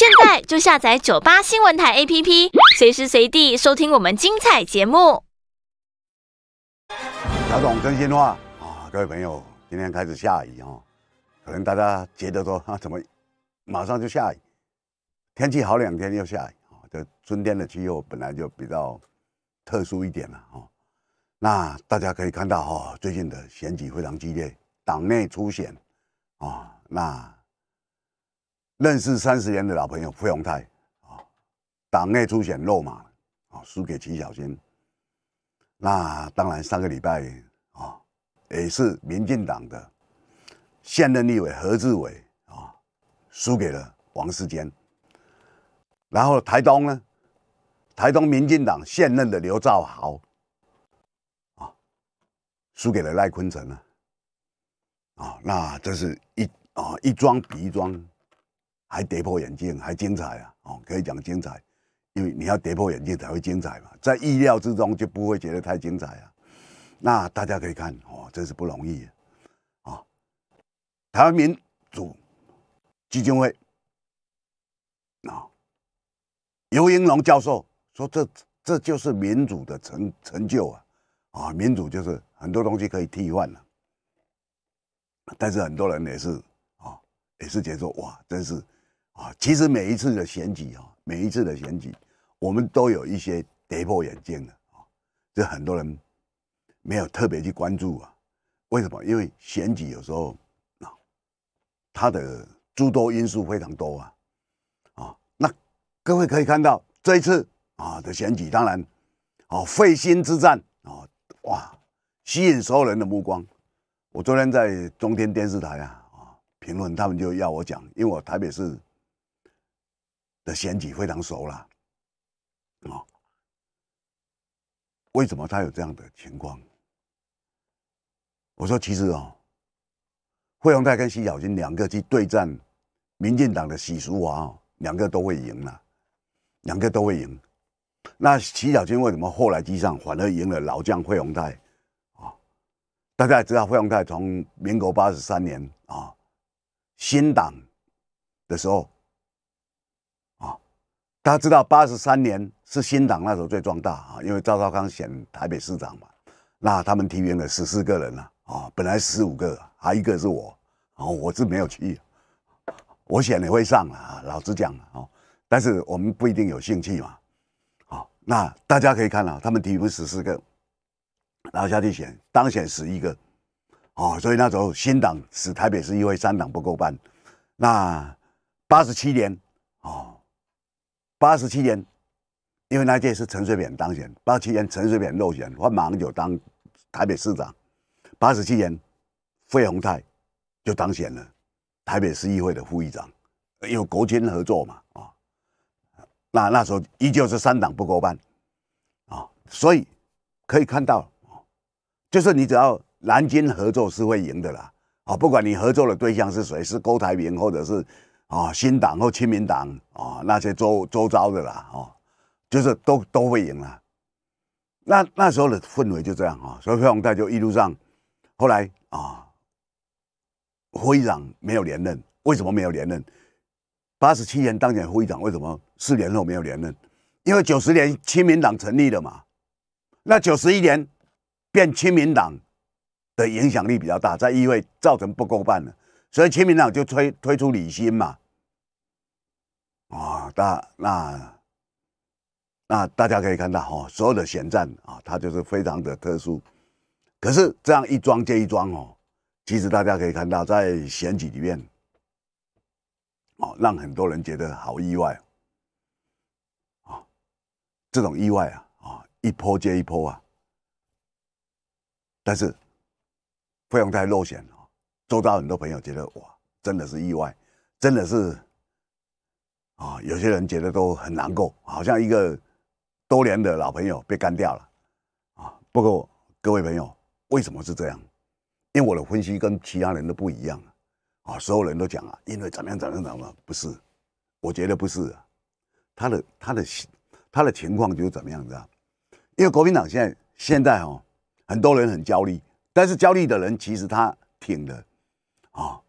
现在就下载九八新闻台 APP，随时随地收听我们精彩节目。小总，真心话啊，各位朋友，今天开始下雨哦，可能大家觉得说啊，怎么马上就下雨？天气好两天又下雨啊，这春天的气候本来就比较特殊一点了哈。那大家可以看到哈，最近的选举非常激烈，党内初选啊，那。认识三十年的老朋友傅鸿泰啊，党内出现落马啊，输给齐小坚。那当然，上个礼拜啊，也是民进党的现任立委何志伟啊，输给了王世坚。然后台东呢，台东民进党现任的刘兆豪啊，输给了赖坤成啊，啊，那这是一啊一桩比一桩。还跌破眼镜，还精彩啊！哦，可以讲精彩，因为你要跌破眼镜才会精彩嘛。在意料之中就不会觉得太精彩啊。那大家可以看哦，真是不容易啊！台湾民主基金会啊，尤英龙教授说，这这就是民主的成成就啊！啊，民主就是很多东西可以替换了，但是很多人也是啊，也是觉得哇，真是。啊，其实每一次的选举啊，每一次的选举，我们都有一些跌破眼镜的啊，就很多人没有特别去关注啊。为什么？因为选举有时候啊，它的诸多因素非常多啊啊。那各位可以看到，这一次啊的选举，当然，哦，费心之战啊，哇，吸引所有人的目光。我昨天在中天电视台啊啊评论，他们就要我讲，因为我台北是。的选举非常熟了，啊，为什么他有这样的情况？我说，其实啊，惠宏泰跟徐小军两个去对战民进党的许淑华，两个都会赢了，两个都会赢。那徐小军为什么后来居上反而赢了老将惠宏泰啊？大家知道惠宏泰从民国八十三年啊新党的时候。大家知道，八十三年是新党那时候最壮大啊，因为赵少康选台北市长嘛，那他们提名了十四个人了啊，本来十五个，还一个是我，然后我是没有去，我选也会上了啊，老实讲了哦，但是我们不一定有兴趣嘛，好，那大家可以看到，他们提名十四个，然后下去选，当选十一个，哦，所以那时候新党使台北市议会三党不够办，那八十七年哦。八十七年，因为那届是陈水扁当选，八七年陈水扁落选，换马英九当台北市长。八十七年，费鸿泰就当选了台北市议会的副议长，有国军合作嘛啊？那那时候依旧是三党不过半啊，所以可以看到，就是你只要南京合作是会赢的啦啊，不管你合作的对象是谁，是勾台民或者是。啊，新党或亲民党啊，那些周周遭的啦，哦，就是都都会赢了。那那时候的氛围就这样啊，所以胡鸿泰就一路上，后来啊，会长没有连任，为什么没有连任？八十七年当选会长，为什么四年后没有连任？因为九十年亲民党成立了嘛，那九十一年变亲民党的影响力比较大，在议会造成不够半的。所以，亲民党就推推出李欣嘛，啊，大那那大家可以看到哈，所有的选战啊，它就是非常的特殊。可是这样一桩接一桩哦，其实大家可以看到，在选举里面，哦，让很多人觉得好意外啊，这种意外啊啊，一波接一波啊，但是费用太落选了。收到很多朋友觉得哇，真的是意外，真的是啊，有些人觉得都很难过，好像一个多年的老朋友被干掉了啊。不过各位朋友，为什么是这样？因为我的分析跟其他人都不一样啊、啊。所有人都讲啊，因为怎么样怎么样怎么样，不是？我觉得不是，他的他的他的情况就是怎么样子啊？因为国民党现在现在哦，很多人很焦虑，但是焦虑的人其实他挺的。啊，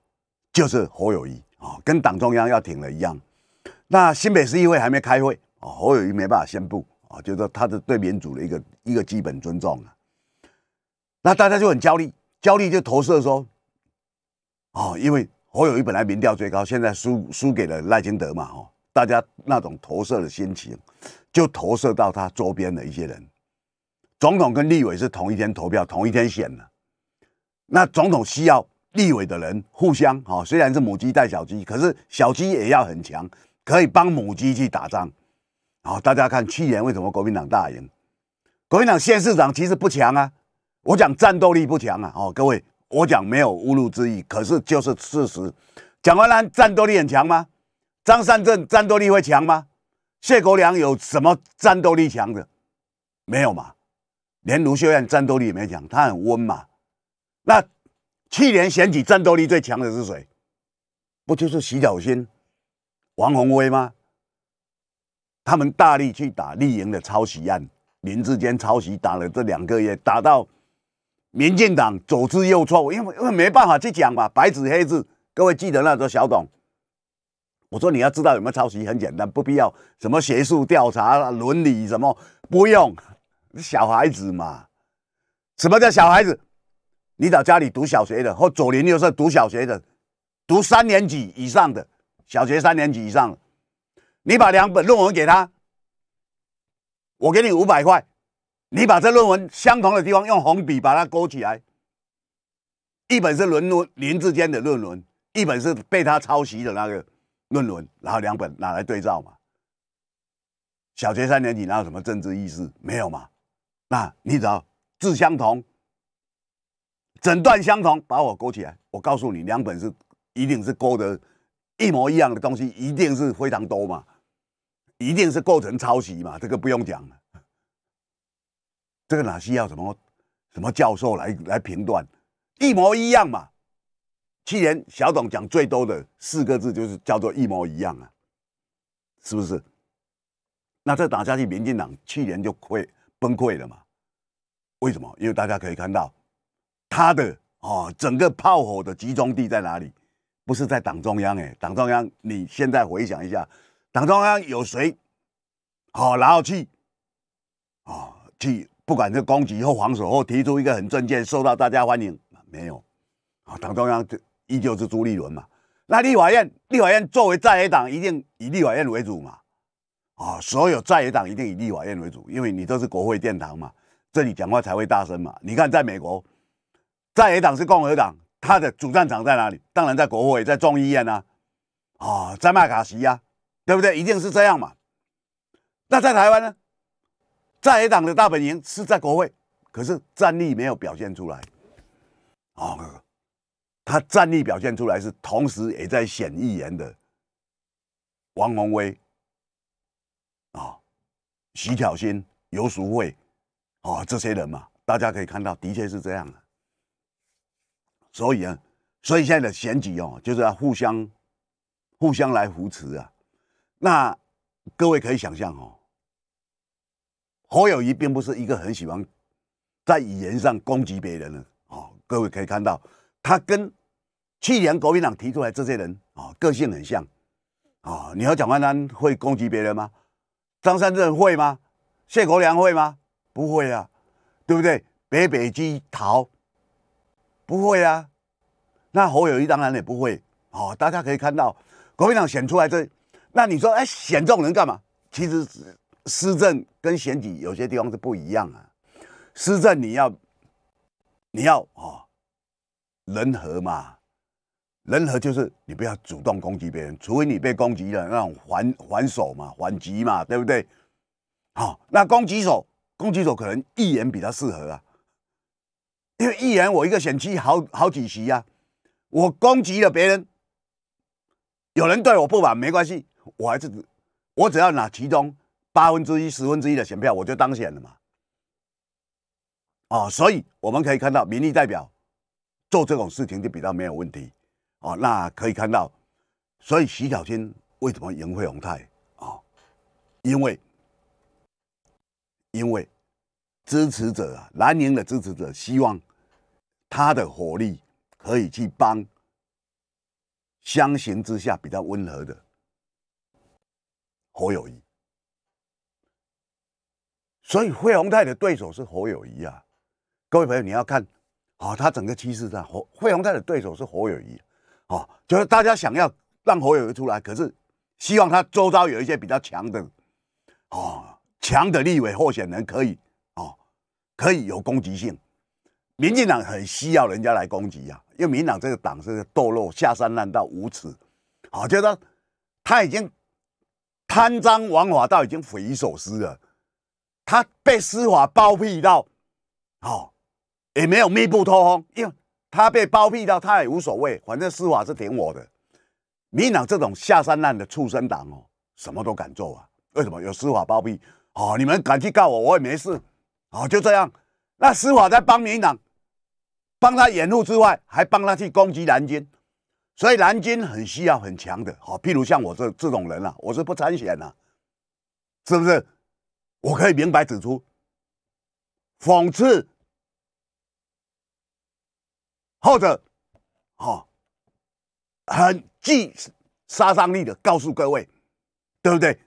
就是侯友谊啊，跟党中央要挺了一样。那新北市议会还没开会啊，侯友谊没办法宣布啊，就是他的对民主的一个一个基本尊重啊。那大家就很焦虑，焦虑就投射说，哦，因为侯友谊本来民调最高，现在输输给了赖清德嘛，哦，大家那种投射的心情就投射到他周边的一些人。总统跟立委是同一天投票，同一天选的，那总统需要。立委的人互相哈，虽然是母鸡带小鸡，可是小鸡也要很强，可以帮母鸡去打仗。好，大家看去年为什么国民党大赢？国民党县市长其实不强啊，我讲战斗力不强啊。哦，各位，我讲没有侮辱之意，可是就是事实。蒋万安战斗力很强吗？张善政战斗力会强吗？谢国良有什么战斗力强的？没有嘛。连卢秀燕战斗力也没强，他很温嘛。那。去年选举战斗力最强的是谁？不就是洗脚新、王宏威吗？他们大力去打立营的抄袭案，林志坚抄袭打了这两个月，打到民进党左支右绌。因为因为没办法去讲嘛，白纸黑字，各位记得那时候小董，我说你要知道有没有抄袭，很简单，不必要什么学术调查、伦理什么，不用。小孩子嘛，什么叫小孩子？你找家里读小学的，或左邻右舍读小学的，读三年级以上的小学三年级以上，你把两本论文给他，我给你五百块，你把这论文相同的地方用红笔把它勾起来，一本是论文林志坚的论文，一本是被他抄袭的那个论文，然后两本拿来对照嘛。小学三年级哪有什么政治意识没有嘛？那你找字相同。整段相同，把我勾起来。我告诉你，两本是一定是勾得一模一样的东西，一定是非常多嘛，一定是构成抄袭嘛。这个不用讲了，这个哪需要什么什么教授来来评断？一模一样嘛。去年小董讲最多的四个字就是叫做一模一样啊，是不是？那这打下去，民进党去年就溃崩溃了嘛？为什么？因为大家可以看到。他的哦，整个炮火的集中地在哪里？不是在党中央哎，党中央，你现在回想一下，党中央有谁？好，然后去啊，去不管是攻击或防守或提出一个很政见，受到大家欢迎没有？啊，党中央就依旧是朱立伦嘛。那立法院，立法院作为在野党，一定以立法院为主嘛。啊，所有在野党一定以立法院为主，因为你都是国会殿堂嘛，这里讲话才会大声嘛。你看在美国。在野党是共和党，他的主战场在哪里？当然在国会、在众议院啊，啊，在麦卡锡呀，对不对？一定是这样嘛。那在台湾呢？在野党的大本营是在国会，可是战力没有表现出来。啊，哥哥，他战力表现出来是同时也在选议员的王宏威啊、徐巧衅、游淑慧啊这些人嘛，大家可以看到，的确是这样的。所以啊，所以现在的选举哦，就是要互相、互相来扶持啊。那各位可以想象哦，侯友谊并不是一个很喜欢在语言上攻击别人的哦。各位可以看到，他跟去年国民党提出来这些人啊，个性很像啊。你和蒋万安会攻击别人吗？张三振会吗？谢国良会吗？不会啊，对不对？北北鸡桃。不会啊，那侯友谊当然也不会哦。大家可以看到，国民党选出来这，那你说，哎，选这种人干嘛？其实施政跟选举有些地方是不一样啊。施政你要你要啊，人和嘛，人和就是你不要主动攻击别人，除非你被攻击了那种还还手嘛，还击嘛，对不对？好，那攻击手，攻击手可能一言比较适合啊。因为议员，我一个选区好好几十呀，我攻击了别人，有人对我不满没关系，我还是我只要拿其中八分之一、十分之一的选票，我就当选了嘛。哦，所以我们可以看到，民意代表做这种事情就比较没有问题。哦，那可以看到，所以徐小新为什么赢惠鸿泰啊？因为因为支持者啊，蓝营的支持者希望。他的火力可以去帮，相形之下比较温和的侯友谊，所以惠洪泰的对手是侯友谊啊。各位朋友，你要看好他整个趋势上，侯惠洪泰的对手是侯友谊，哦，就是大家想要让侯友谊出来，可是希望他周遭有一些比较强的，哦，强的立委候选人可以，哦，可以有攻击性。民进党很需要人家来攻击啊，因为民党这个党是堕落下三滥到无耻，好，就是他已经贪赃枉法到已经匪夷所思了。他被司法包庇到，好，也没有密不透风，因为他被包庇到，他也无所谓，反正司法是挺我的。民党这种下三滥的畜生党哦，什么都敢做啊？为什么有司法包庇？好，你们敢去告我，我也没事。好，就这样。那司法在帮民党，帮他掩护之外，还帮他去攻击蓝军，所以蓝军很需要很强的，好，譬如像我这这种人啊，我是不参选的，是不是？我可以明白指出，讽刺，或者，好，很具杀伤力的告诉各位，对不对？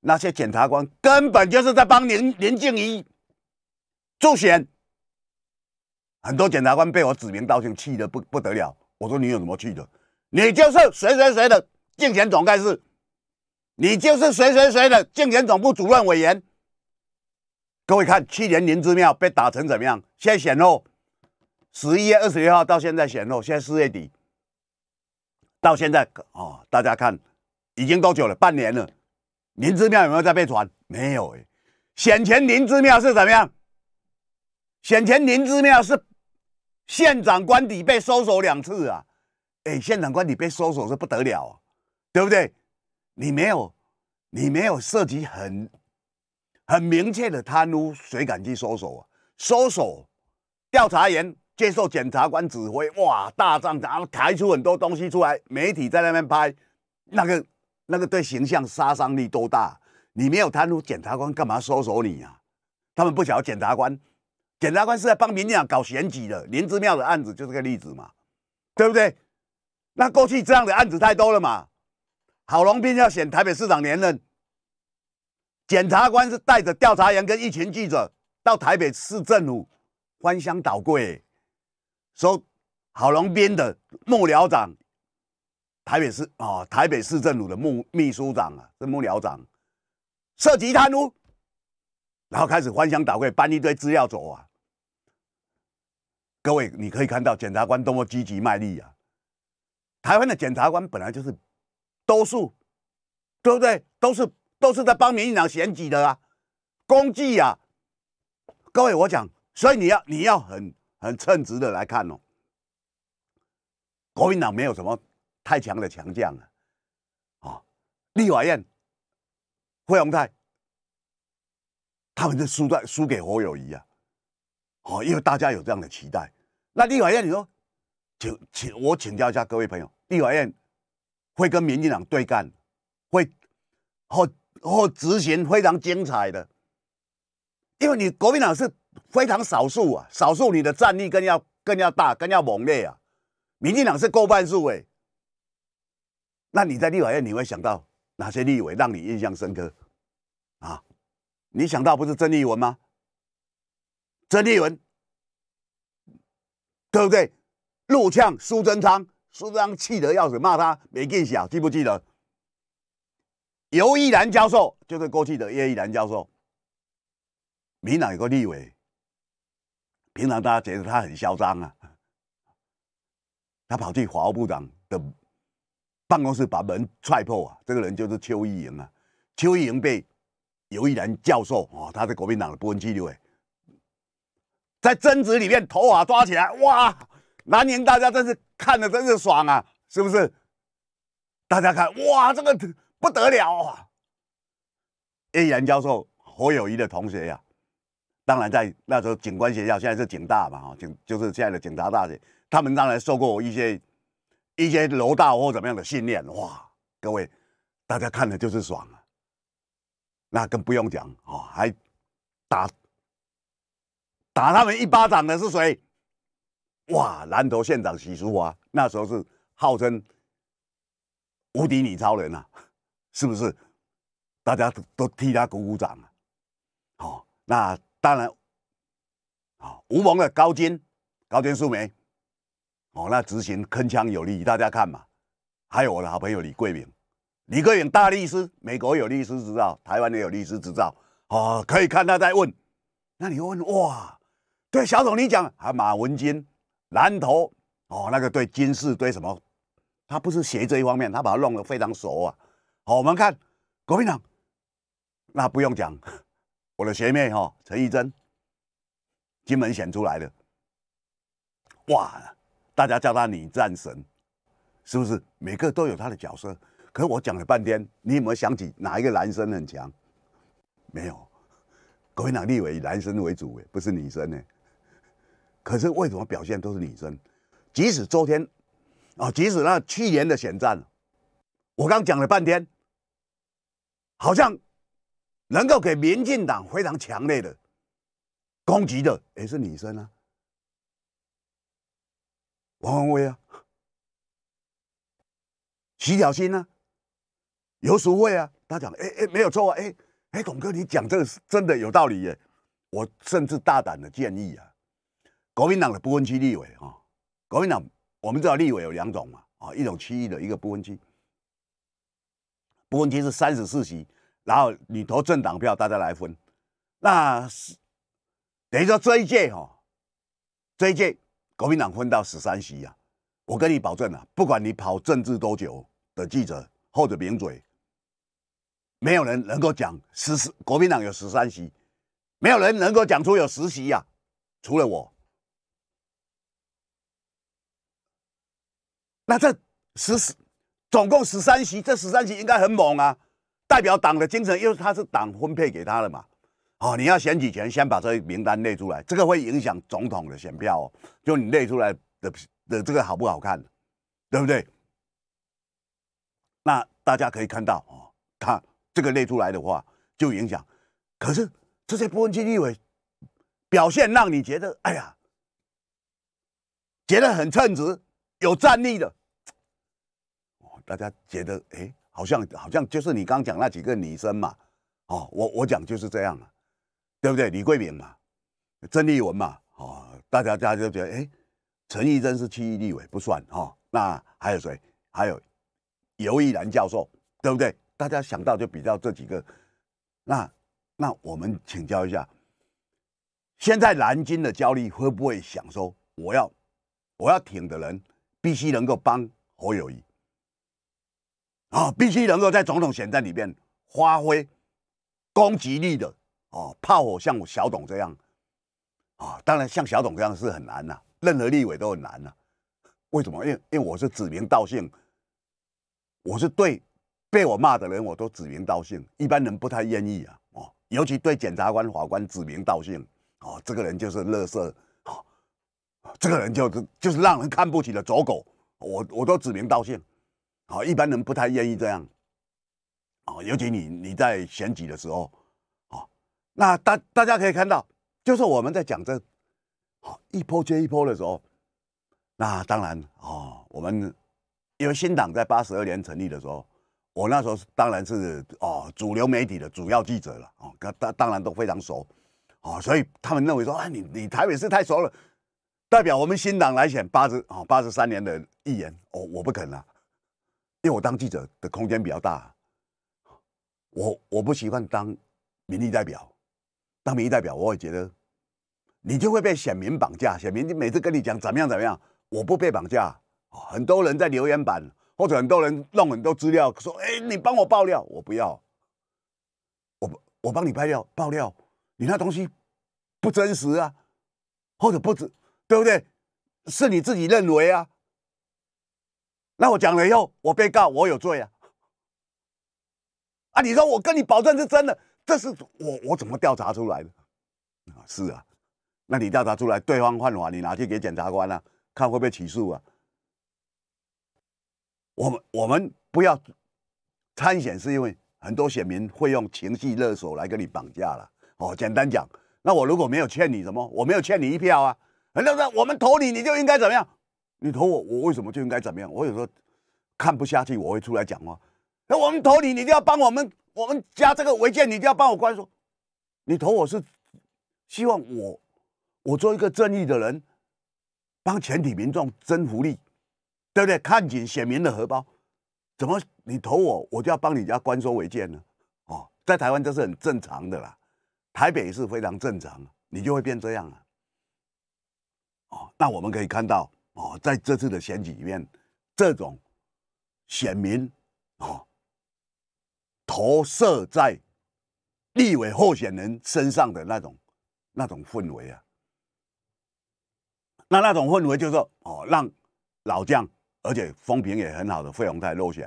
那些检察官根本就是在帮林林静怡出选，很多检察官被我指名道姓，气的不不得了。我说你有什么气的？你就是谁谁谁的竞选总干事，你就是谁谁谁的竞选总部主任委员。各位看，去年林芝庙被打成怎么样？现在显露，十一月二十一号到现在显露，现在四月底，到现在哦，大家看已经多久了？半年了。林芝庙有没有在被传？没有哎。选前林芝庙是怎么样？先前林之妙是县长官邸被搜索两次啊！哎，县长官邸被搜索是不得了，对不对？你没有，你没有涉及很很明确的贪污，谁敢去搜索？啊？搜索调查员接受检察官指挥，哇，大仗，然后抬出很多东西出来，媒体在那边拍，那个那个对形象杀伤力多大！你没有贪污，检察官干嘛搜索你啊？他们不晓得检察官。检察官是在帮民进党搞选举的，林之妙的案子就是个例子嘛，对不对？那过去这样的案子太多了嘛。郝龙斌要选台北市长连任，检察官是带着调查员跟一群记者到台北市政府翻箱倒柜，说郝龙斌的幕僚长，台北市啊台北市政府的幕秘书长啊，是幕僚长涉及贪污。然后开始翻箱倒柜搬一堆资料走啊！各位，你可以看到检察官多么积极卖力啊！台湾的检察官本来就是多数，对不对？都是都是在帮民进党选举的啊，功绩啊！各位，我讲，所以你要你要很很称职的来看哦。国民党没有什么太强的强将啊，啊，立法院，费鸿泰。他们就输在输给侯友谊啊，哦，因为大家有这样的期待。那立法院，你说，请请我请教一下各位朋友，立法院会跟民进党对干，会后后执行非常精彩的，因为你国民党是非常少数啊，少数你的战力更要更要大，更要猛烈啊。民进党是过半数哎，那你在立法院，你会想到哪些立委让你印象深刻啊？你想到不是曾丽文吗？曾丽文，对不对？怒呛苏贞昌，苏贞昌气得要死，骂他没见小，记不记得？尤一然教授就是过去的叶一然教授，民党有个立委，平常大家觉得他很嚣张啊，他跑去华务部长的办公室把门踹破啊，这个人就是邱意莹啊，邱意莹被。刘毅然教授哦，他在国民党的波分记录委，在争执里面头发抓起来，哇！南宁大家真是看的真是爽啊，是不是？大家看哇，这个不得了啊！一然教授，侯友谊的同学呀，当然在那时候警官学校，现在是警大嘛，哈，警就是现在的警察大学，他们当然受过一些一些柔道或怎么样的训练，哇！各位，大家看的就是爽。那更不用讲哦，还打打他们一巴掌的是谁？哇！南头县长许淑华那时候是号称无敌女超人啊，是不是？大家都都替他鼓鼓掌啊！哦，那当然，啊，吴蒙的高金、高金素梅，哦，那执行铿锵有力，大家看嘛。还有我的好朋友李桂明。李克勇大律师，美国有律师执照，台湾也有律师执照，哦，可以看他在问，那你问哇，对，小董你讲，还有马文金，蓝头，哦，那个对军事对什么，他不是学这一方面，他把它弄得非常熟啊，好，我们看国民党，那不用讲，我的学妹哈，陈玉珍，金门选出来的，哇，大家叫他女战神，是不是？每个都有他的角色。可是我讲了半天，你有没有想起哪一个男生很强？没有，国民党立委以男生为主，哎，不是女生呢。可是为什么表现都是女生？即使昨天啊，即使那去年的选战，我刚讲了半天，好像能够给民进党非常强烈的攻击的，也是女生啊，王文威啊，徐小新呢？有所谓啊，他讲，哎哎，没有错啊，哎哎，董哥，你讲这个是真的有道理耶。我甚至大胆的建议啊，国民党的不分区立委啊，国民党我们知道立委有两种嘛，啊，一种区域的一个不分区，不分区是三十四席，然后你投政党票，大家来分。那是等于说这一届哦，这一届国民党分到十三席啊，我跟你保证啊，不管你跑政治多久的记者或者名嘴。没有人能够讲十四国民党有十三席，没有人能够讲出有十席呀，除了我。那这十四总共十三席，这十三席应该很猛啊，代表党的精神，因为他是党分配给他的嘛。哦，你要选举前先把这名单列出来，这个会影响总统的选票哦，就你列出来的的这个好不好看，对不对？那大家可以看到哦，他。这个列出来的话就影响，可是这些不分纪律委表现让你觉得哎呀，觉得很称职有战力的，哦，大家觉得哎好像好像就是你刚讲那几个女生嘛，哦，我我讲就是这样了，对不对？李桂敏嘛，曾丽文嘛，哦，大家大家就觉得哎，陈义珍是区域立委不算哈，那还有谁？还有尤益然教授，对不对？大家想到就比较这几个，那那我们请教一下，现在南京的焦虑会不会想说，我要我要挺的人必须能够帮侯友谊啊，必须能够在总统选战里边发挥攻击力的哦炮火，像我小董这样啊，当然像小董这样是很难呐，任何立委都很难呐。为什么？因为因为我是指名道姓，我是对。被我骂的人，我都指名道姓，一般人不太愿意啊。哦，尤其对检察官、法官指名道姓，哦，这个人就是垃圾，哦，这个人就是就是让人看不起的走狗，我我都指名道姓，哦，一般人不太愿意这样，哦，尤其你你在选举的时候，哦，那大大家可以看到，就是我们在讲这，好一波接一波的时候，那当然哦，我们因为新党在八十二年成立的时候。我那时候是，当然是哦，主流媒体的主要记者了哦，那当当然都非常熟，哦，所以他们认为说，啊，你你台北市太熟了，代表我们新党来选八十哦八十三年的议员，哦，我不肯啦，因为我当记者的空间比较大，我我不习惯当民意代表，当民意代表我会觉得，你就会被选民绑架，选民你每次跟你讲怎么样怎么样，我不被绑架，哦，很多人在留言板。或者很多人弄很多资料，说：“哎，你帮我爆料，我不要，我我帮你爆料爆料，你那东西不真实啊，或者不止，对不对？是你自己认为啊？那我讲了以后，我被告，我有罪啊！啊，你说我跟你保证是真的，这是我我怎么调查出来的？啊，是啊，那你调查出来对方犯法，你拿去给检察官啊，看会不会起诉啊？”我们我们不要参选，是因为很多选民会用情绪勒索来跟你绑架了。哦，简单讲，那我如果没有欠你什么，我没有欠你一票啊。很多人说我们投你，你就应该怎么样？你投我，我为什么就应该怎么样？我有时候看不下去，我会出来讲话。那我们投你，你就要帮我们，我们家这个违建，你就要帮我关说。你投我是希望我我做一个正义的人，帮全体民众争福利。对不对？看紧选民的荷包，怎么你投我，我就要帮你家官收违建呢？哦，在台湾这是很正常的啦，台北也是非常正常，你就会变这样啊。哦，那我们可以看到哦，在这次的选举里面，这种选民哦，投射在立委候选人身上的那种那种氛围啊，那那种氛围就是说，哦，让老将而且风评也很好的费鸿泰落选，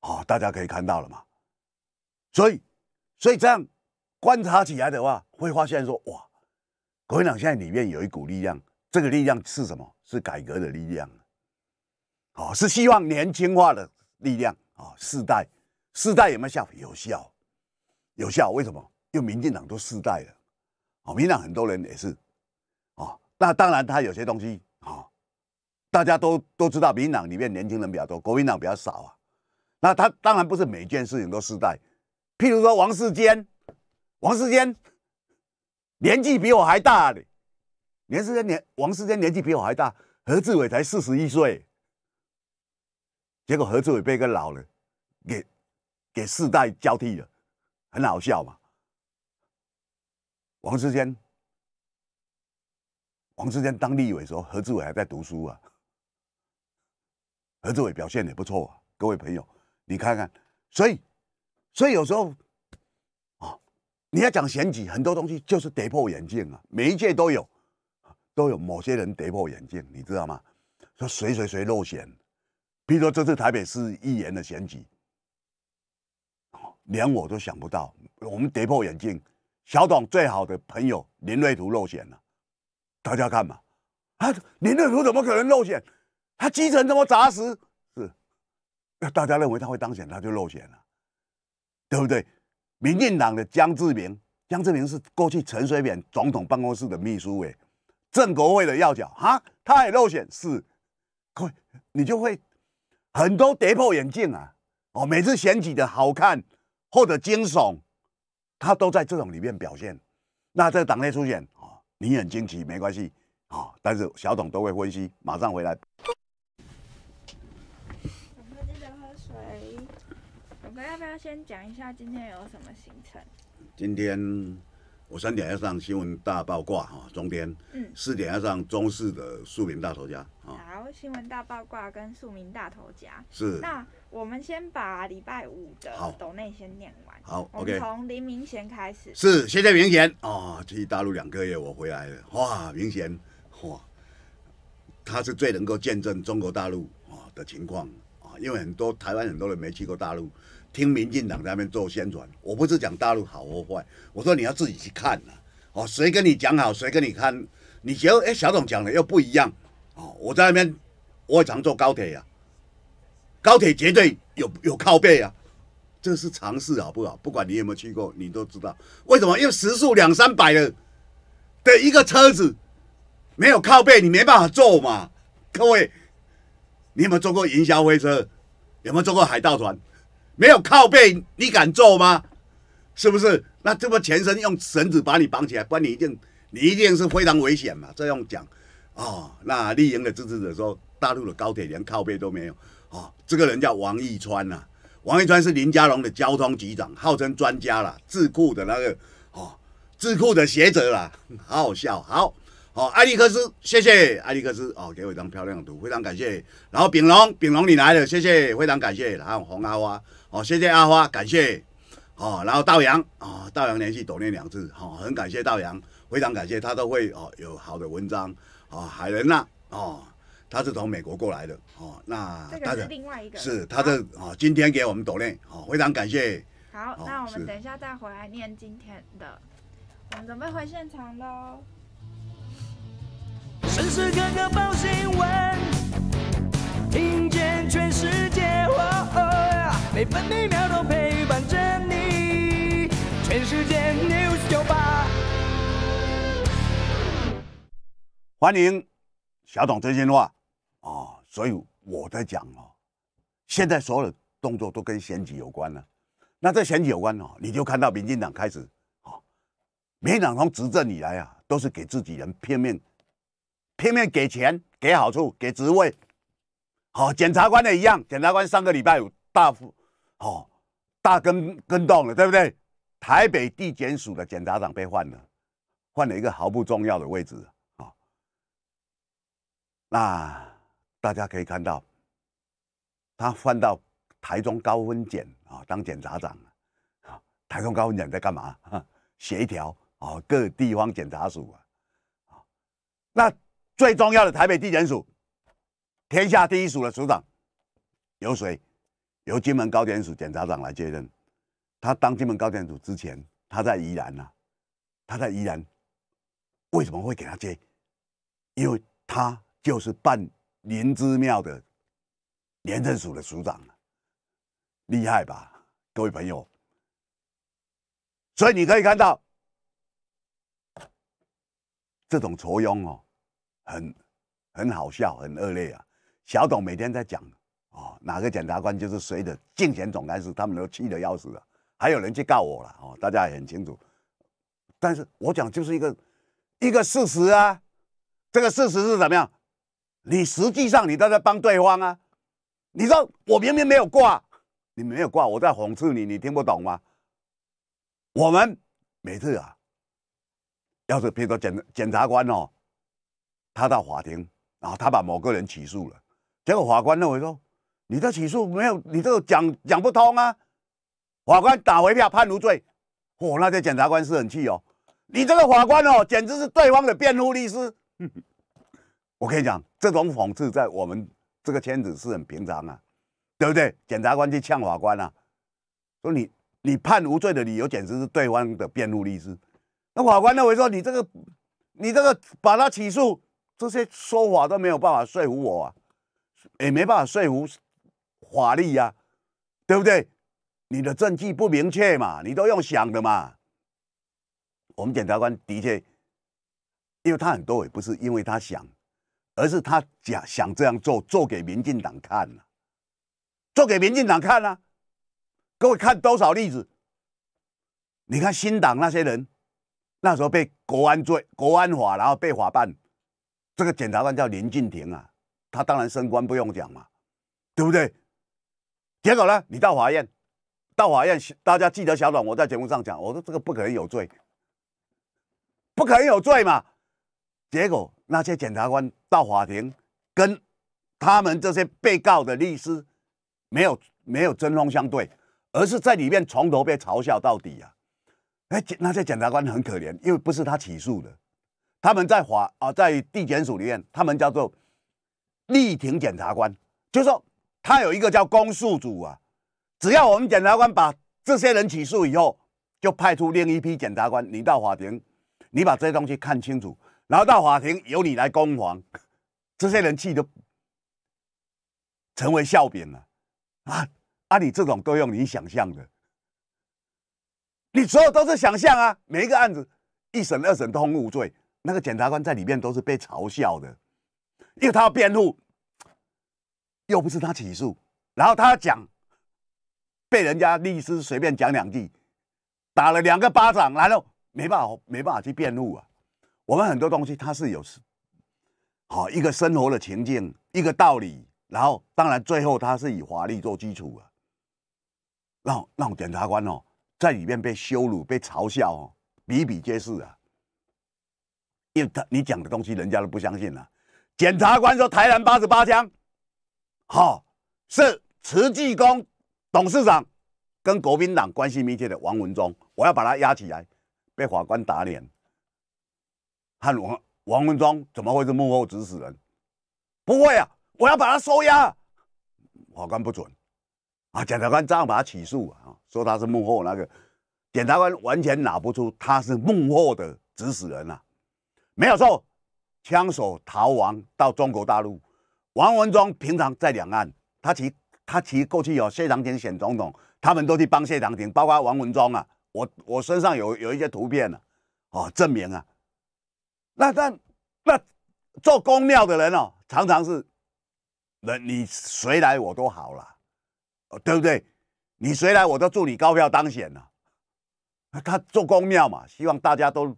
啊，大家可以看到了嘛，所以，所以这样观察起来的话，会发现说，哇，国民党现在里面有一股力量，这个力量是什么？是改革的力量，哦，是希望年轻化的力量啊，世代，世代有没有效？有效，有效，为什么？因为民进党都世代了，哦，民党很多人也是，哦，那当然他有些东西。大家都都知道，民党里面年轻人比较多，国民党比较少啊。那他当然不是每件事情都世代。譬如说王世坚，王世坚年纪比我还大哩。年世坚年，王世坚年纪比我还大，何志伟才四十一岁。结果何志伟被一个老人给给世代交替了，很好笑嘛。王世坚，王世坚当立委时候，何志伟还在读书啊。何志伟表现也不错啊，各位朋友，你看看，所以，所以有时候，啊，你要讲选举，很多东西就是跌破眼镜啊，每一届都有，都有某些人跌破眼镜，你知道吗？说谁谁谁落选，譬如说这次台北市议员的选举，啊，连我都想不到，我们跌破眼镜，小董最好的朋友林瑞图落选了，大家看嘛？啊，林瑞图怎么可能落选？他基层这么扎实，是大家认为他会当选，他就漏选了，对不对？民进党的江志明，江志明是过去陈水扁总统办公室的秘书，委，郑国会的要角哈，他也漏选是。各你就会很多跌破眼镜啊！哦，每次选举的好看或者惊悚，他都在这种里面表现。那在党内出现啊，你很惊奇没关系啊，但是小董都会分析，马上回来。我们要不要先讲一下今天有什么行程？今天我三点要上新闻大八卦哈，中天。嗯。四点要上中视的庶民大头家。好，新闻大八卦跟庶民大头家是。那我们先把礼拜五的好内先念完。好，OK。从林明贤开始。是，现在明贤哦，去大陆两个月，我回来了。哇，明贤哇，他是最能够见证中国大陆啊的情况啊，因为很多台湾很多人没去过大陆。听民进党在那边做宣传，我不是讲大陆好或坏，我说你要自己去看呐。哦，谁跟你讲好，谁跟你看，你觉得？哎，小董讲的又不一样。哦，我在那边，我也常坐高铁呀。高铁绝对有有靠背啊，这是常识好不好？不管你有没有去过，你都知道为什么？因为时速两三百的的一个车子，没有靠背，你没办法坐嘛。各位，你有没有坐过营销飞车？有没有坐过海盗船？没有靠背，你敢坐吗？是不是？那这么全身用绳子把你绑起来，不然你一定你一定是非常危险嘛。这样讲，哦，那丽莹的支持者说，大陆的高铁连靠背都没有哦，这个人叫王一川呐，王一川是林家龙的交通局长，号称专家啦，智库的那个哦，智库的学者啦，好好笑。好，好，艾利克斯，谢谢艾利克斯哦，给我一张漂亮图，非常感谢。然后丙龙，丙龙你来了，谢谢，非常感谢。然后红阿花。好，谢谢阿花，感谢。哦，然后道阳啊，道阳连续抖念两次，好，很感谢道阳，非常感谢他都会哦有好的文章。啊，海伦娜哦，他是从美国过来的哦，那这个是另外一个，是他的啊，今天给我们抖念，哦，非常感谢。好，那我们等一下再回来念今天的，我们准备回现场喽。报新闻，听见全世界。哦每每分秒都陪伴你。全世界 news 欢迎小董真心话啊！所以我在讲哦，现在所有的动作都跟选举有关了。那这选举有关哦，你就看到民进党开始哦，民进党从执政以来啊，都是给自己人片面、片面给钱、给好处、给职位。好，检察官的一样，检察官上个礼拜有大幅。哦，大跟跟动了，对不对？台北地检署的检察长被换了，换了一个毫不重要的位置啊。那大家可以看到，他换到台中高分检啊当检察长啊。台中高分检在干嘛？协调啊各地方检察署啊。那最重要的台北地检署，天下第一署的署长有谁？由金门高检署检察长来接任，他当金门高检署之前，他在宜兰呐，他在宜兰，为什么会给他接？因为他就是办灵芝庙的廉政署的署长厉害吧，各位朋友。所以你可以看到这种仇庸哦，很很好笑，很恶劣啊。小董每天在讲。哦，哪个检察官就是谁的竞选总干事，他们都气得要死了，还有人去告我了哦，大家也很清楚。但是我讲就是一个一个事实啊，这个事实是怎么样？你实际上你都在帮对方啊。你说我明明没有挂，你没有挂，我在讽刺你，你听不懂吗？我们每次啊，要是比如说检检察官哦，他到法庭，然后他把某个人起诉了，结果法官认为说。你的起诉没有？你这个讲讲不通啊！法官打回票判无罪，哦，那些检察官是很气哦。你这个法官哦，简直是对方的辩护律师。我跟你讲，这种讽刺在我们这个圈子是很平常啊，对不对？检察官去呛法官啊，说你你判无罪的理由简直是对方的辩护律师。那法官认为说你这个你这个把他起诉这些说法都没有办法说服我啊，也没办法说服。法律呀，对不对？你的证据不明确嘛，你都用想的嘛。我们检察官的确，因为他很多也不是因为他想，而是他想想这样做，做给民进党看呐，做给民进党看呐。各位看多少例子？你看新党那些人，那时候被国安罪、国安法，然后被法办，这个检察官叫林敬廷啊，他当然升官不用讲嘛，对不对？结果呢？你到法院，到法院，大家记得小短，我在节目上讲，我说这个不可能有罪，不可能有罪嘛。结果那些检察官到法庭，跟他们这些被告的律师没有没有针锋相对，而是在里面从头被嘲笑到底呀。哎，那些检察官很可怜，因为不是他起诉的，他们在法啊，在地检署里面，他们叫做力挺检察官，就说。他有一个叫公诉组啊，只要我们检察官把这些人起诉以后，就派出另一批检察官。你到法庭，你把这些东西看清楚，然后到法庭由你来攻防。这些人气的成为笑柄了啊！啊，你这种都用你想象的，你所有都是想象啊！每一个案子一审、二审都无罪，那个检察官在里面都是被嘲笑的，因为他要辩护。又不是他起诉，然后他讲，被人家律师随便讲两句，打了两个巴掌来了，没办法，没办法去辩护啊。我们很多东西它是有，好一个生活的情境，一个道理，然后当然最后它是以法律做基础啊。让让检察官哦，在里面被羞辱、被嘲笑哦，比比皆是啊。因为他你讲的东西人家都不相信了，检察官说台南八十八枪。好，是慈济宫董事长跟国民党关系密切的王文忠，我要把他押起来，被法官打脸。汉王王文忠怎么会是幕后指使人？不会啊，我要把他收押。法官不准啊！检察官照样把他起诉啊，说他是幕后那个，检察官完全拿不出他是幕后的指使人啊。没有错，枪手逃亡到中国大陆。王文忠平常在两岸，他其他其实过去有谢长廷选总统，他们都去帮谢长廷，包括王文忠啊，我我身上有有一些图片呢，哦，证明啊，那但那做公庙的人哦，常常是，人你谁来我都好了，对不对？你谁来我都祝你高票当选了、他做公庙嘛，希望大家都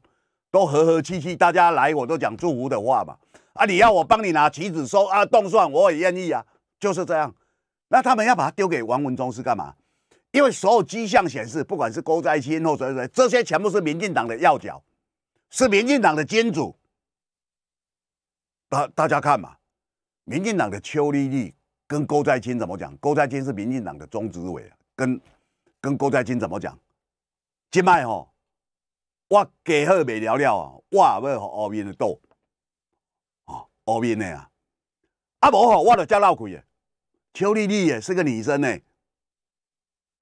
都和和气气，大家来我都讲祝福的话嘛。啊！你要我帮你拿棋子收啊，动算我也愿意啊，就是这样。那他们要把它丢给王文忠是干嘛？因为所有迹象显示，不管是郭在清或者谁，这些全部是民进党的要角，是民进党的金主。大大家看嘛，民进党的邱丽丽跟郭在清怎么讲？郭在清是民进党的中执委，跟跟郭在清怎么讲？今卖吼，我给好未了了啊，我啊要后面斗。后面的啊，啊无吼，我就遮闹鬼的。邱丽丽也是个女生呢，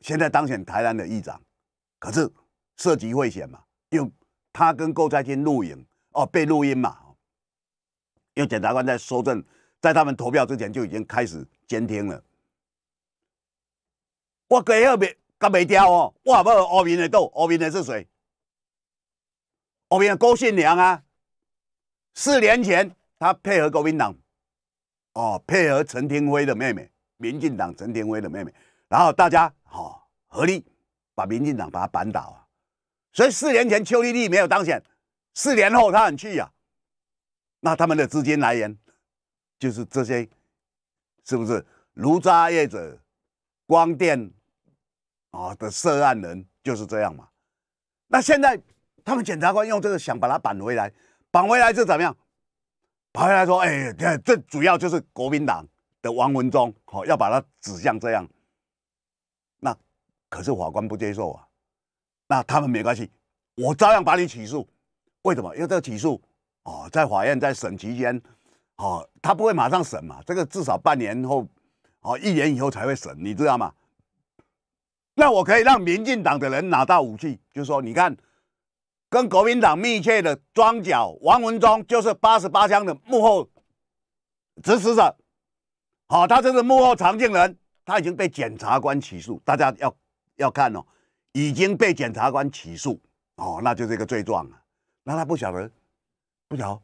现在当选台南的议长，可是涉及贿选嘛，又她跟郭在清录影哦，被录音嘛，为检察官在收证，在他们投票之前就已经开始监听了。我个后边敢未掉哦，我要后面的到，后面的是谁？后面的郭信良啊，四年前。他配合国民党，哦，配合陈天辉的妹妹，民进党陈天辉的妹妹，然后大家哦、合力把民进党把他扳倒啊！所以四年前邱丽丽没有当选，四年后他很气呀。那他们的资金来源就是这些，是不是？卢渣业者、光电啊的涉案人就是这样嘛？那现在他们检察官用这个想把他扳回来，扳回来就怎么样？跑回来说：“哎，这主要就是国民党的王文忠，好要把它指向这样。那可是法官不接受啊。那他们没关系，我照样把你起诉。为什么？因为这个起诉哦，在法院在审期间，哦，他不会马上审嘛。这个至少半年后，哦，一年以后才会审，你知道吗？那我可以让民进党的人拿到武器，就说你看。”跟国民党密切的庄脚王文忠就是八十八枪的幕后指使者，好，他就是幕后藏镜人，他已经被检察官起诉，大家要要看哦，已经被检察官起诉，哦，那就是一个罪状啊。那他不晓得，不晓得，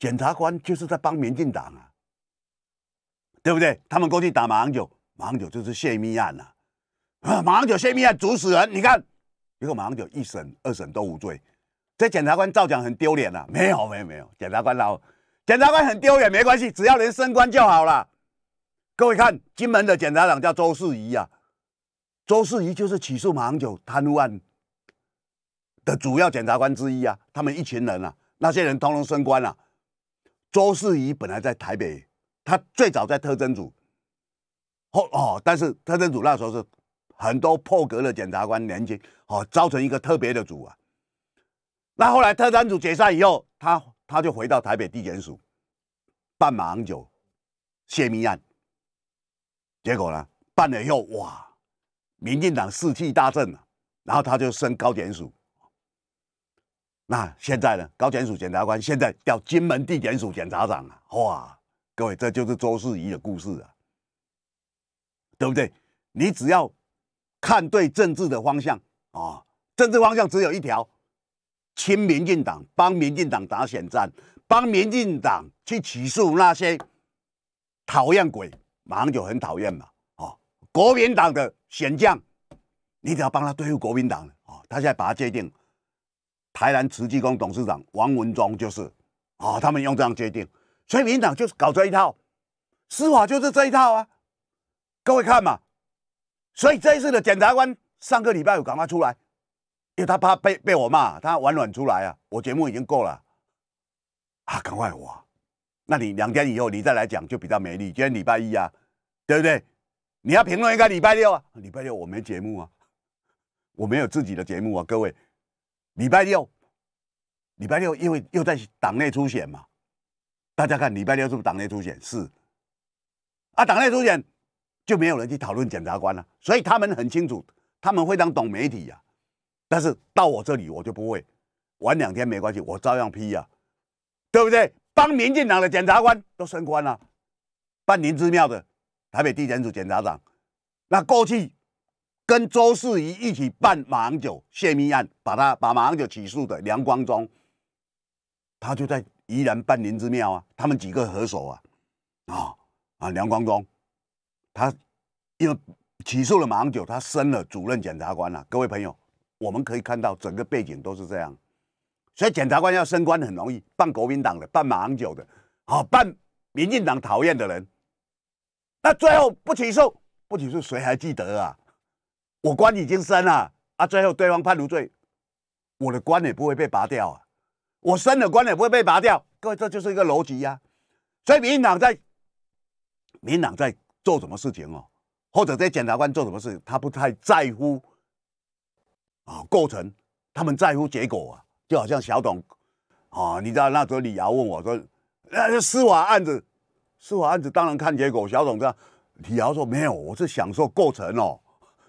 检察官就是在帮民进党啊，对不对？他们过去打马英九，马英九就是泄密案啊，马英九泄密案主使人，你看，结果马英九一审、二审都无罪。这检察官造假很丢脸啊，没有没有没有，检察官老检察官很丢脸，没关系，只要能升官就好了。各位看，金门的检察长叫周世仪啊，周世仪就是起诉马英九贪污案的主要检察官之一啊。他们一群人啊，那些人通通升官了。周世仪本来在台北，他最早在特征组，哦哦，但是特征组那时候是很多破格的检察官，年轻哦，造成一个特别的组啊。那后来特战组解散以后，他他就回到台北地检署办马昂九泄密案，结果呢办了以后，哇，民进党士气大振啊，然后他就升高检署，那现在呢高检署检察官现在调金门地检署检察长啊，哇，各位这就是周世宜的故事啊，对不对？你只要看对政治的方向啊，政治方向只有一条。亲民进党帮民进党打选战，帮民进党去起诉那些讨厌鬼，马上就很讨厌嘛。哦，国民党的选将，你只要帮他对付国民党。哦，他现在把他界定，台南慈济宫董事长王文忠就是。哦，他们用这样界定，所以民进党就是搞这一套，司法就是这一套啊。各位看嘛，所以这一次的检察官上个礼拜有赶快出来。因为他怕被被我骂，他玩软出来啊！我节目已经够了啊，赶怪我？那你两天以后你再来讲就比较美丽。今天礼拜一啊，对不对？你要评论一个礼拜六啊，礼拜六我没节目啊，我没有自己的节目啊，各位，礼拜六，礼拜六因为又在党内出选嘛，大家看礼拜六是不是党内出选？是啊，党内出选就没有人去讨论检察官了，所以他们很清楚，他们非常懂媒体呀。但是到我这里我就不会，晚两天没关系，我照样批呀，对不对？帮民进党的检察官都升官了，办林之妙的台北地检署检察长，那过去跟周世仪一起办马航九泄密案，把他把马航九起诉的梁光忠，他就在宜兰办林之妙啊，他们几个合手啊，啊啊梁光忠，他又起诉了马航九，他升了主任检察官了，各位朋友。我们可以看到整个背景都是这样，所以检察官要升官很容易，办国民党的、办马英九的、好办民进党讨厌的人，那最后不起诉，不起诉谁还记得啊？我官已经升了啊，最后对方判无罪，我的官也不会被拔掉啊，我升了官也不会被拔掉。各位，这就是一个逻辑呀。所以民进党在民进党在做什么事情哦，或者在检察官做什么事情，他不太在乎。啊，构成他们在乎结果啊，就好像小董，啊，你知道那时候李敖问我说，那司法案子，司法案子当然看结果，小董这样，李敖说没有，我是享受构成哦，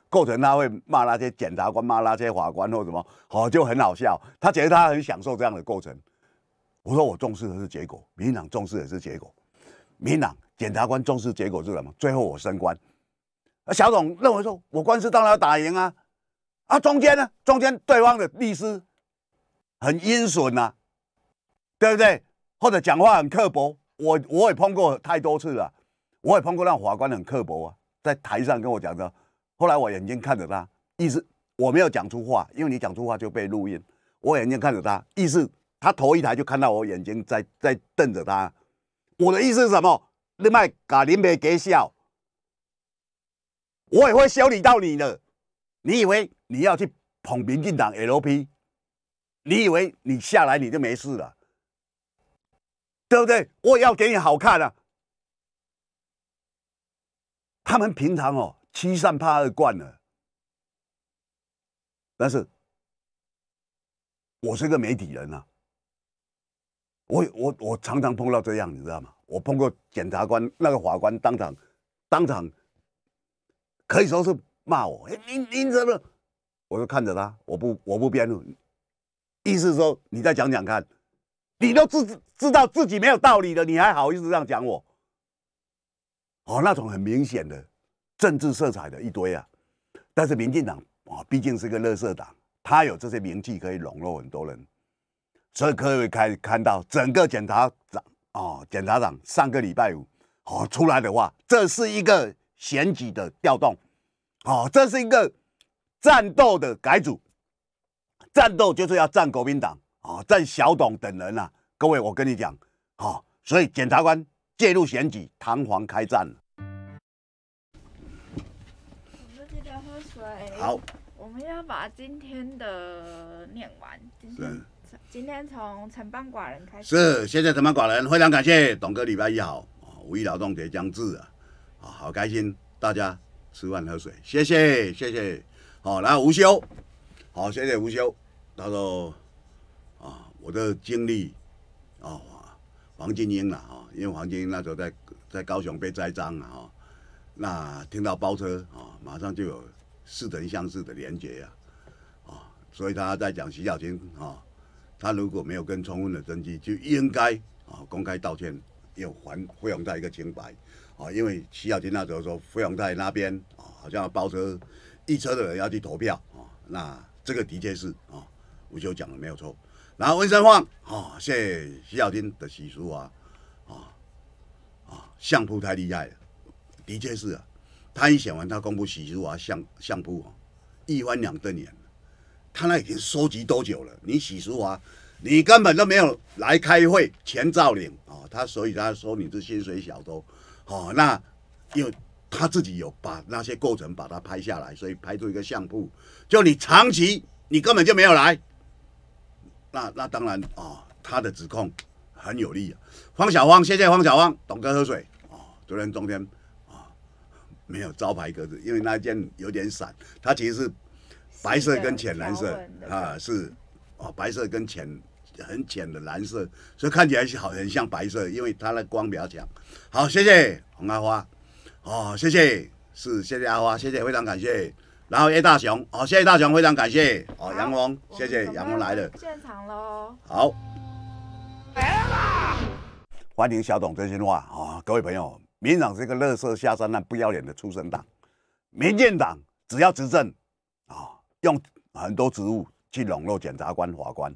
构成他会骂那些检察官，骂那些法官或什么，好，就很好笑，他觉得他很享受这样的构成。我说我重视的是结果，民党重视的是结果，民党检察官重视结果是什么？最后我升官，啊，小董认为说我官司当然要打赢啊。啊，中间呢？中间对方的律师很阴损呐，对不对？或者讲话很刻薄。我我也碰过太多次了，我也碰过那法官很刻薄啊，在台上跟我讲的。后来我眼睛看着他，意思我没有讲出话，因为你讲出话就被录音。我眼睛看着他，意思他头一抬就看到我眼睛在在瞪着他。我的意思是什么？你卖搞林美给笑，我也会修理到你的。你以为你要去捧民进党 LP，你以为你下来你就没事了，对不对？我要给你好看啊！他们平常哦欺善怕恶惯了，但是，我是一个媒体人啊，我我我常常碰到这样，你知道吗？我碰过检察官，那个法官当场当场可以说是。骂我，你你怎么？我就看着他，我不我不辩论，意思说你再讲讲看，你都知知道自己没有道理的，你还好意思这样讲我？哦，那种很明显的政治色彩的一堆啊。但是民进党啊，毕竟是个乐色党，他有这些名气可以笼络很多人，所以可以开看到整个检察长啊，检察长上个礼拜五哦出来的话，这是一个选举的调动。哦，这是一个战斗的改组，战斗就是要战国民党啊，战小董等人啊。各位，我跟你讲，好，所以检察官介入选举，弹簧开战了。我们这边喝水。好，我们要把今天的念完。今天，今天从承邦寡人开始。是，谢谢承邦寡人非常感谢董哥，礼拜一好，五一劳动节将至啊，好开心，大家。吃饭喝水，谢谢谢谢，好，然后吴修，好，谢谢吴修，他说，啊，我的经历哦，黄金英啊、哈，因为黄金英那时候在在高雄被栽赃啊，那听到包车啊，马上就有似曾相识的连结呀，啊，所以他在讲徐小青啊，他如果没有跟充分的证据，就应该啊公开道歉，要还惠洪在一个清白。啊，因为徐小天那时候说，飞永在那边啊，好像包车一车的人要去投票啊，那这个的确是啊，吴秀讲的没有错。然后温生放啊，谢徐小天的喜叔啊，啊啊相扑太厉害了，的确是啊，他一写完他公布喜叔华相相扑啊，一翻两瞪眼，他那已经收集多久了？你喜叔华，你根本都没有来开会，钱照领啊，他所以他说你是薪水小偷。哦，那为他自己有把那些过程把它拍下来，所以拍出一个相簿。就你长期你根本就没有来，那那当然啊，他的指控很有力。方小芳，谢谢方小芳，董哥喝水。哦，昨天、冬天啊，没有招牌格子，因为那件有点散。它其实是白色跟浅蓝色啊，是啊，白色跟浅。很浅的蓝色，所以看起来是好很像白色，因为它那光比较强。好，谢谢红阿花。哦，谢谢，是谢谢阿花，谢谢，非常感谢。然后叶大雄，哦，谢谢大雄，非常感谢。哦，杨红，谢谢杨红来了。现场喽。好，来了，欢迎小董真心话。哦，各位朋友，民党是一个乐色下三滥、不要脸的出生党。民进党只要执政，啊，用很多职务去笼络检察官、法官。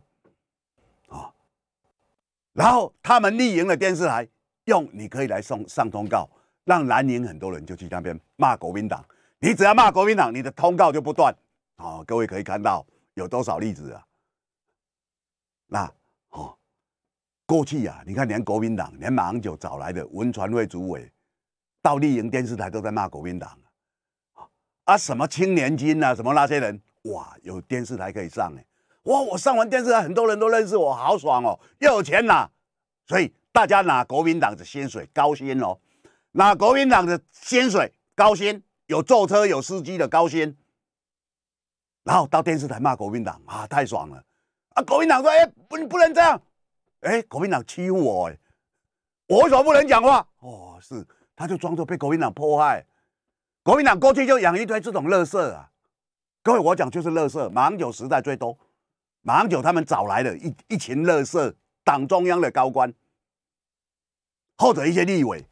然后他们立营的电视台用你可以来送上通告，让蓝营很多人就去那边骂国民党。你只要骂国民党，你的通告就不断。好，各位可以看到有多少例子啊？那哦，过去啊，你看连国民党连马英九找来的文传会主委，到立营电视台都在骂国民党啊。什么青年军啊，什么那些人，哇，有电视台可以上呢。哇！我上完电视台，很多人都认识我，好爽哦！又有钱拿。所以大家拿国民党的薪水高薪哦，拿国民党的薪水高薪，有坐车有司机的高薪，然后到电视台骂国民党啊，太爽了！啊，国民党说：“哎，不，不能这样。”哎，国民党欺负我哎，我么不能讲话哦，是他就装作被国民党迫害。国民党过去就养一堆这种乐色啊，各位我讲就是乐色，马英九时代最多。马英九他们找来了一一群乐色，党中央的高官或者一些立委，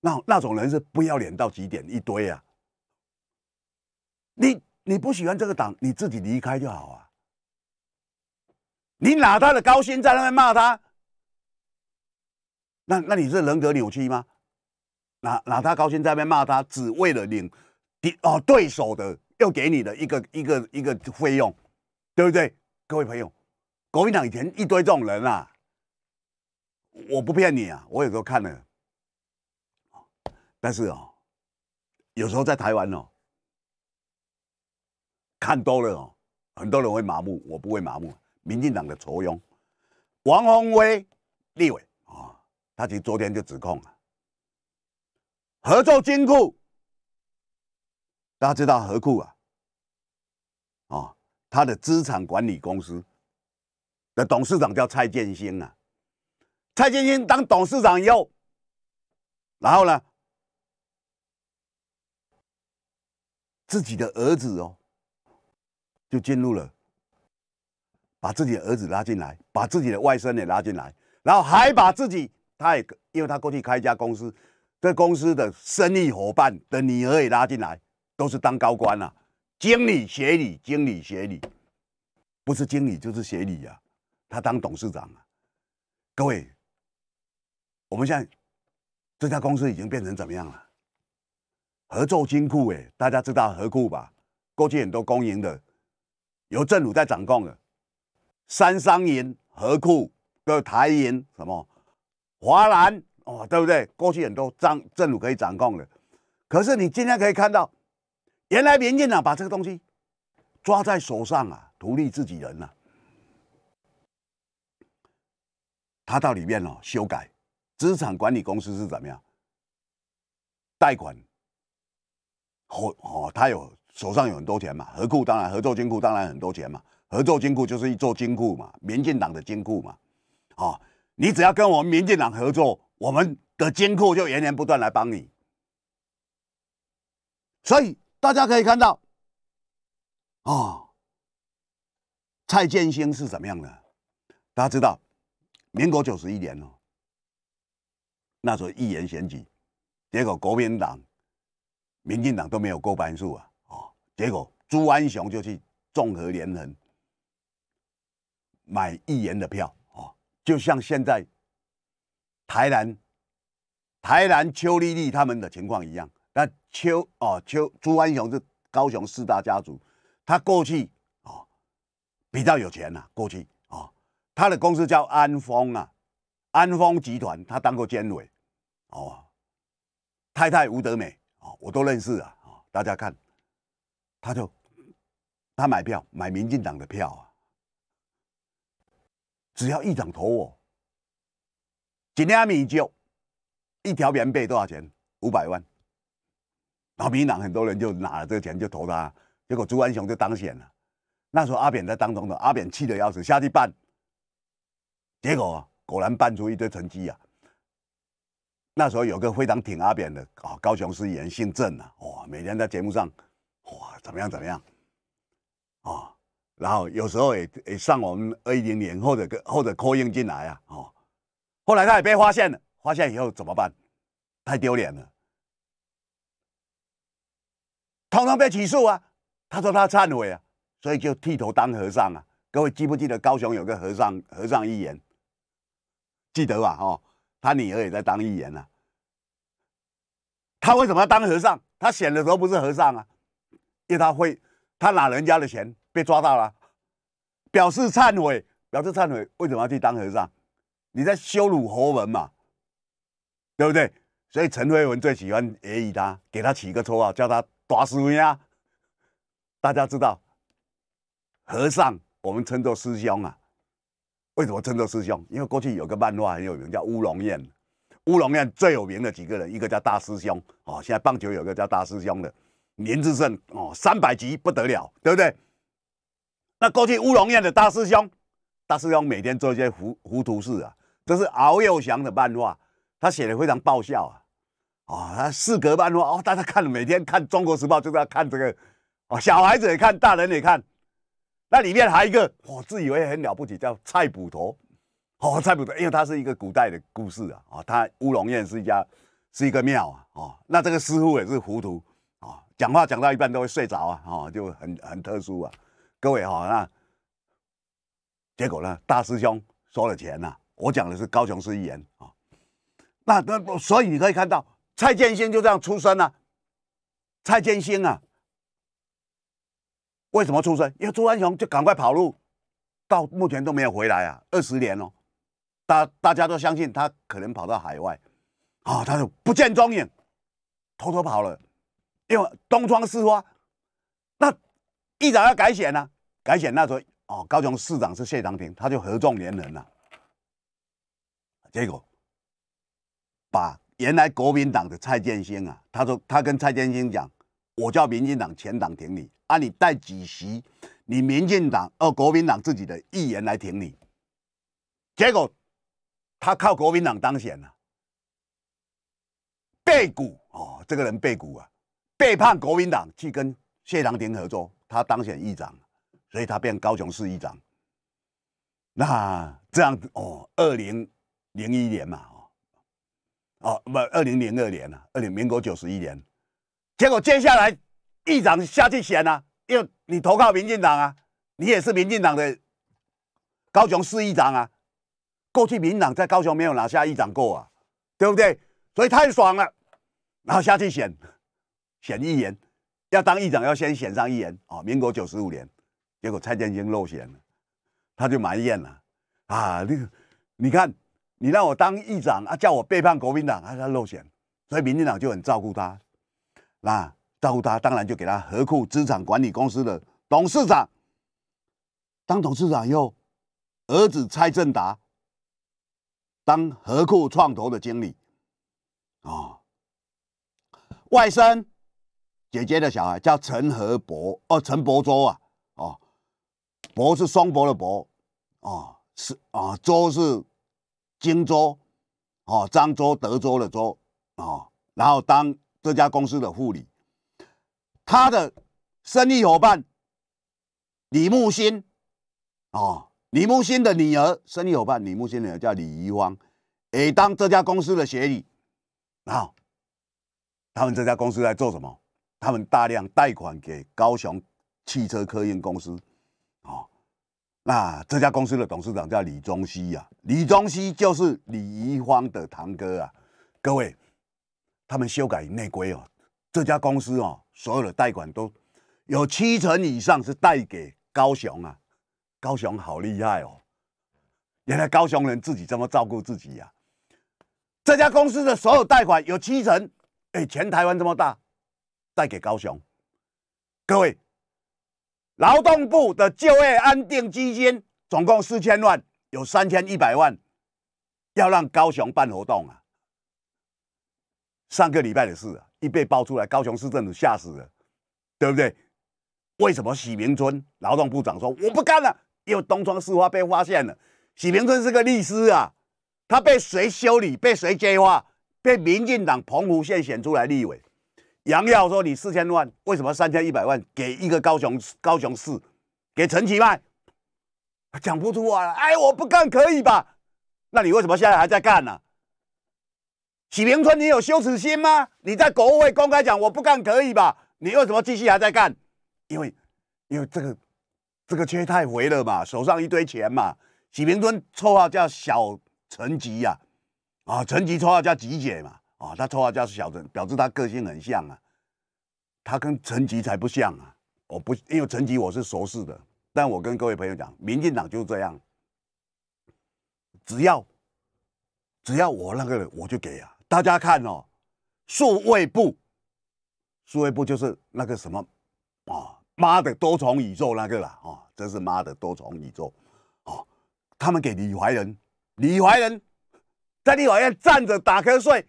那那种人是不要脸到极点，一堆啊！你你不喜欢这个党，你自己离开就好啊！你拿他的高薪在那边骂他，那那你是人格扭曲吗？拿拿他高薪在那边骂他，只为了领敌哦对手的又给你的一个一个一个费用。对不对，各位朋友？国民党以前一堆这种人啊，我不骗你啊，我有时候看了。但是哦，有时候在台湾哦，看多了哦，很多人会麻木，我不会麻木。民进党的仇庸、王宏威立委啊，他其实昨天就指控了合作金库。大家知道何库啊？他的资产管理公司的董事长叫蔡建兴啊，蔡建兴当董事长以后，然后呢，自己的儿子哦，就进入了，把自己的儿子拉进来，把自己的外甥也拉进来，然后还把自己他也，因为他过去开一家公司，这公司的生意伙伴的女儿也拉进来，都是当高官了。经理协理，经理协理，不是经理就是协理呀。他当董事长啊。各位，我们现在这家公司已经变成怎么样了？合作金库，哎，大家知道合库吧？过去很多公营的，由政府在掌控的，三商银、合库、各台银什么华南，哦，对不对？过去很多张政府可以掌控的。可是你今天可以看到。原来民进党把这个东西抓在手上啊，独立自己人了。他到里面哦修改资产管理公司是怎么样？贷款合哦，他有手上有很多钱嘛？合库当然合作金库当然很多钱嘛？合作金库就是一座金库嘛，民进党的金库嘛。啊，你只要跟我们民进党合作，我们的金库就源源不断来帮你。所以。大家可以看到，啊，蔡建兴是怎么样的？大家知道，民国九十一年哦，那时候议员选举，结果国民党、民进党都没有过半数啊，哦，结果朱安雄就去综合连横买议员的票啊，就像现在台南、台南邱丽丽他们的情况一样。那邱哦邱朱安雄是高雄四大家族，他过去啊比较有钱呐，过去啊他的公司叫安丰啊，安丰集团他当过监委哦，太太吴德美啊我都认识啊哦、大家看，他就他买票买民进党的票啊，只要一掌投我，几两米酒，一条棉被多少钱？五百万。国民党很多人就拿了这个钱就投他，结果朱安雄就当选了。那时候阿扁在当中的，阿扁气得要死，下去办，结果果然办出一堆成绩啊。那时候有个非常挺阿扁的啊，高雄市议员姓郑啊，哇，每天在节目上哇怎么样怎么样啊，然后有时候也也上我们二一零年或者个或者 c o i n 进来啊，哦，后来他也被发现了，发现以后怎么办？太丢脸了。统统被起诉啊！他说他忏悔啊，所以就剃头当和尚啊。各位记不记得高雄有个和尚？和尚预言，记得吧？哦，他女儿也在当预言啊。他为什么要当和尚？他选的时候不是和尚啊，因为他会，他拿人家的钱被抓到了，表示忏悔，表示忏悔。为什么要去当和尚？你在羞辱侯文嘛，对不对？所以陈慧文最喜欢揶以他，给他起一个绰号，叫他。耍师兄呀？大家知道，和尚我们称作师兄啊。为什么称作师兄？因为过去有个漫画很有名，叫乌龙院。乌龙院最有名的几个人，一个叫大师兄哦，现在棒球有个叫大师兄的林志胜哦，三百集不得了，对不对？那过去乌龙院的大师兄，大师兄每天做一些糊糊涂事啊，这是敖幼祥的漫画，他写的非常爆笑啊。啊，四格半路，哦，大家看，每天看《中国时报》就在看这个，哦，小孩子也看，大人也看。那里面还一个，我自以为很了不起，叫蔡捕头。哦，蔡捕头，因为他是一个古代的故事啊，啊，他乌龙院是一家，是一个庙啊，哦，那这个师傅也是糊涂啊，讲话讲到一半都会睡着啊，哦，就很很特殊啊。各位哈，那结果呢，大师兄收了钱呐，我讲的是高雄市议员啊。那那所以你可以看到。蔡建兴就这样出生了。蔡建兴啊，为什么出生？因为朱安雄就赶快跑路，到目前都没有回来啊，二十年哦，大大家都相信他可能跑到海外，啊，他就不见踪影，偷偷跑了，因为东窗事发。那一早要改选啊，改选那时候，哦，高雄市长是谢长廷，他就合纵连人了，结果把。原来国民党的蔡建兴啊，他说他跟蔡建兴讲，我叫民进党前党挺你，啊，你带几席，你民进党哦，国民党自己的议员来挺你。结果他靠国民党当选了，背骨哦，这个人背骨啊，背叛国民党去跟谢长廷合作，他当选议长，所以他变高雄市议长。那这样子哦，二零零一年嘛，哦。哦，不，二零零二年啊，二零民国九十一年，结果接下来，议长下去选啊，又你投靠民进党啊，你也是民进党的高雄市议长啊，过去民党在高雄没有拿下议长过啊，对不对？所以太爽了，然后下去选，选议员，要当议长要先选上议员啊，民国九十五年，结果蔡建英落选了，他就埋怨了，啊，那个你看。你让我当议长，啊，叫我背叛国民党，他才落选。所以民进党就很照顾他，那照顾他当然就给他和库资产管理公司的董事长，当董事长又儿子蔡振达当和库创投的经理啊，外甥姐姐的小孩叫陈和博哦，陈博洲啊，哦，博是双博的博哦，是啊，洲是。荆州，哦，漳州、德州的州哦，然后当这家公司的副理，他的生意伙伴李木新，哦，李木新的女儿，生意伙伴李木新的女儿叫李怡芳，诶，当这家公司的协理，然后他们这家公司在做什么？他们大量贷款给高雄汽车客运公司，哦，那这家公司的董事长叫李宗熙呀，李宗熙就是李怡芳的堂哥啊。各位，他们修改内规哦，这家公司哦，所有的贷款都有七成以上是贷给高雄啊。高雄好厉害哦，原来高雄人自己这么照顾自己呀。这家公司的所有贷款有七成，哎，全台湾这么大，贷给高雄。各位。劳动部的就业安定基金总共四千万，有三千一百万要让高雄办活动啊。上个礼拜的事啊，一被爆出来，高雄市政府吓死了，对不对？为什么许明春劳动部长说我不干了？因为东窗事发被发现了。许明春是个律师啊，他被谁修理？被谁接话？被民进党澎湖县选出来立委？杨耀说：“你四千万，为什么三千一百万给一个高雄？高雄市给陈其迈，讲不出话了。哎，我不干可以吧？那你为什么现在还在干呢？”许明春，你有羞耻心吗？你在国会公开讲，我不干可以吧？你为什么继续还在干？因为，因为这个，这个缺太肥了嘛，手上一堆钱嘛。许明春绰号叫小陈吉呀，啊，陈吉绰号叫吉姐嘛。啊，他抽到家是小的，表示他个性很像啊。他跟陈吉才不像啊。我不因为陈吉我是熟识的，但我跟各位朋友讲，民进党就这样，只要只要我那个我就给啊。大家看哦，数位部，数位部就是那个什么啊，妈的多重宇宙那个啦，啊，这是妈的多重宇宙哦。他们给李怀仁，李怀仁在立法院站着打瞌睡。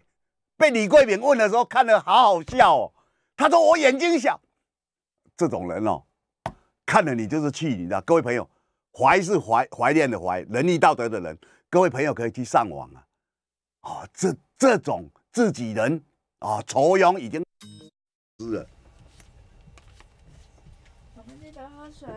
被李桂敏问的时候，看了好好笑哦。他说我眼睛小，这种人哦，看了你就是气你的。各位朋友，怀是怀怀念的怀，仁义道德的人。各位朋友可以去上网啊。哦，这这种自己人啊，仇怨已经死了。我们水，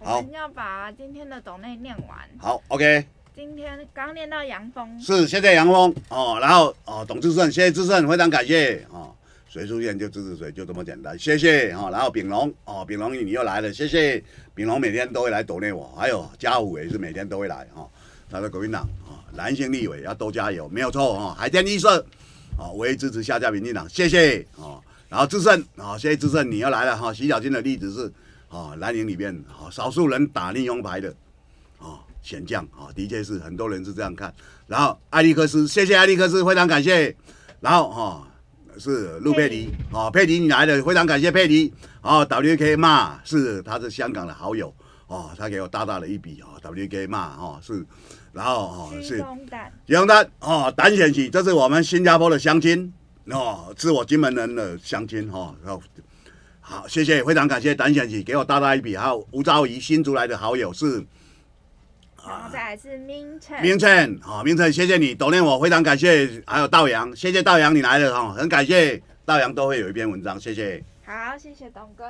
我们要把今天的读内念完。好，OK。今天刚练到杨峰，是谢谢杨峰哦，然后哦董志胜，谢谢志胜，非常感谢哦，谁出现就支持谁，就这么简单，谢谢哦，然后丙龙哦，丙龙你又来了，谢谢丙龙，每天都会来躲炼我，还有嘉虎也是每天都会来哦，他说国民党哦，男性立委要多加油，没有错哦，海天一色哦，我也支持下家民进党，谢谢哦，然后志胜哦，谢谢志胜，你又来了哈，洗脚金的例子是哦，蓝营里边哦少数人打利用牌的。选将啊，的确是很多人是这样看。然后艾利克斯，谢谢艾利克斯，非常感谢。然后哈是路佩迪，哦，佩迪你来了，非常感谢佩迪。哦，w K 骂是他是香港的好友，哦他给我大大的一笔哦。W K 骂哦是，然后哦是杰龙丹，杰丹哦，胆先喜，这是我们新加坡的乡亲哦，是我金门人的乡亲哈。然后好，谢谢，非常感谢胆先喜给我大大一笔。还有吴兆仪新出来的好友是。然后再是明晨，明晨，好，明晨，谢谢你，董念我非常感谢，还有道阳，谢谢道阳你来了哈，很感谢道阳都会有一篇文章，谢谢，好，谢谢董哥。